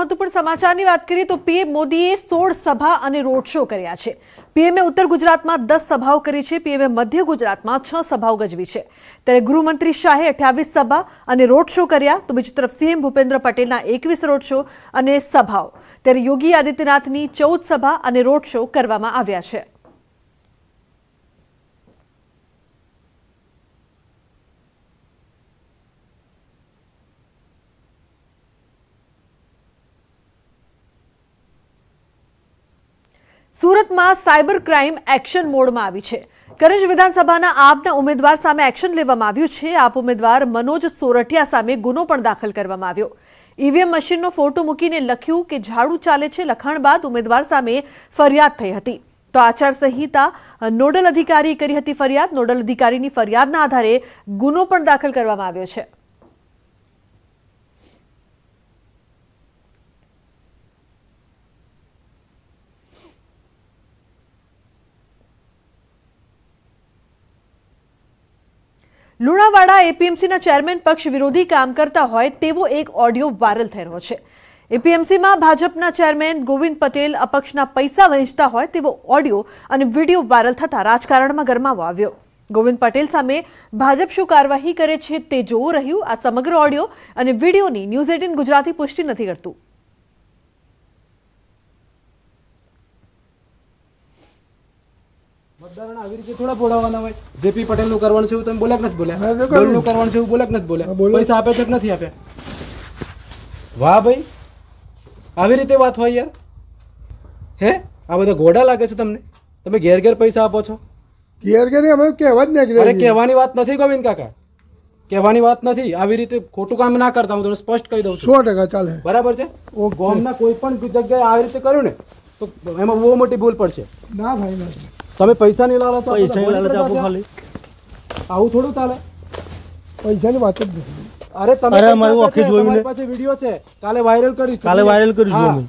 મહત્વપૂર્ણ સમાચારની વાત કરીએ તો પીએમ મોદીએ સોળ સભા અને રોડ શો કર્યા છે પીએમએ ઉત્તર ગુજરાતમાં દસ સભાઓ કરી છે પીએમએ મધ્ય ગુજરાતમાં છ સભાઓ ગજવી છે ત્યારે ગૃહમંત્રી શાહે અઠ્યાવીસ સભા અને રોડ શો કર્યા તો બીજી તરફ સીએમ ભૂપેન્દ્ર પટેલના એકવીસ રોડ શો અને સભાઓ ત્યારે યોગી આદિત્યનાથની ચૌદ સભા અને રોડ શો કરવામાં આવ્યા છે સુરતમાં સાયબર ક્રાઇમ એક્શન મોડમાં આવી છે કરંજ વિધાનસભાના આપના ઉમેદવાર સામે એક્શન લેવામાં આવ્યું છે આપ ઉમેદવાર મનોજ સોરઠિયા સામે ગુનો પણ દાખલ કરવામાં આવ્યો ઈવીએમ મશીનનો ફોટો મૂકીને લખ્યું કે ઝાડુ ચાલે છે લખાણ બાદ ઉમેદવાર સામે ફરિયાદ થઈ હતી તો આચારસંહિતા નોડલ અધિકારીએ કરી હતી ફરિયાદ નોડલ અધિકારીની ફરિયાદના આધારે ગુનો પણ દાખલ કરવામાં આવ્યો છે લુણાવાડા એપીએમસીના ચેરમેન પક્ષ વિરોધી કામ કરતા હોય તેવો એક ઓડિયો વાયરલ થઈ રહ્યો છે એપીએમસીમાં ભાજપના ચેરમેન ગોવિંદ પટેલ અપક્ષના પૈસા વહેંચતા હોય તેવો ઓડિયો અને વિડીયો વાયરલ થતા રાજકારણમાં ગરમાવો આવ્યો ગોવિંદ પટેલ સામે ભાજપ શું કાર્યવાહી કરે છે તે જોવું રહ્યું આ સમગ્ર ઓડિયો અને વિડીયોની ન્યૂઝ એટીન ગુજરાતી પુષ્ટિ નથી કરતું મતદારોને આવી રીતે થોડા બોલાવવાના હોય જેપી પટેલ કરવાનું છે તમે બોલ્યા નથી બોલ્યા કરવાનું છે એવું બોલ્યા નથી બોલ્યા પૈસા આપે છે નથી આપ્યા વાહ ભાઈ આવી રીતે વાત હોય યાર હે આ બધા ઘોડા લાગે છે તમને તમે ઘેર પૈસા આપો છો ઘેર ઘેર અમે કહેવા જ નહીં અરે કહેવાની વાત નથી ગોવિંદ કાકા કહેવાની વાત નથી આવી રીતે ખોટું કામ ના કરતા હું તમને સ્પષ્ટ કહી દઉં સો ટકા ચાલે બરાબર છે ગોમના કોઈ પણ જગ્યાએ આવી રીતે કર્યું ને તો એમાં બહુ મોટી ભૂલ પડશે ના ભાઈ તમે પૈસા નહીં લાવો પૈસા લાલચ આપો ખાલી આવું થોડું ચાલે પૈસાની વાત જ નથી અરે તમે અરે અમારું આખી જોયું ને પાસે વિડીયો છે કાલે વાયરલ કરી કાલે વાયરલ કરી જોયું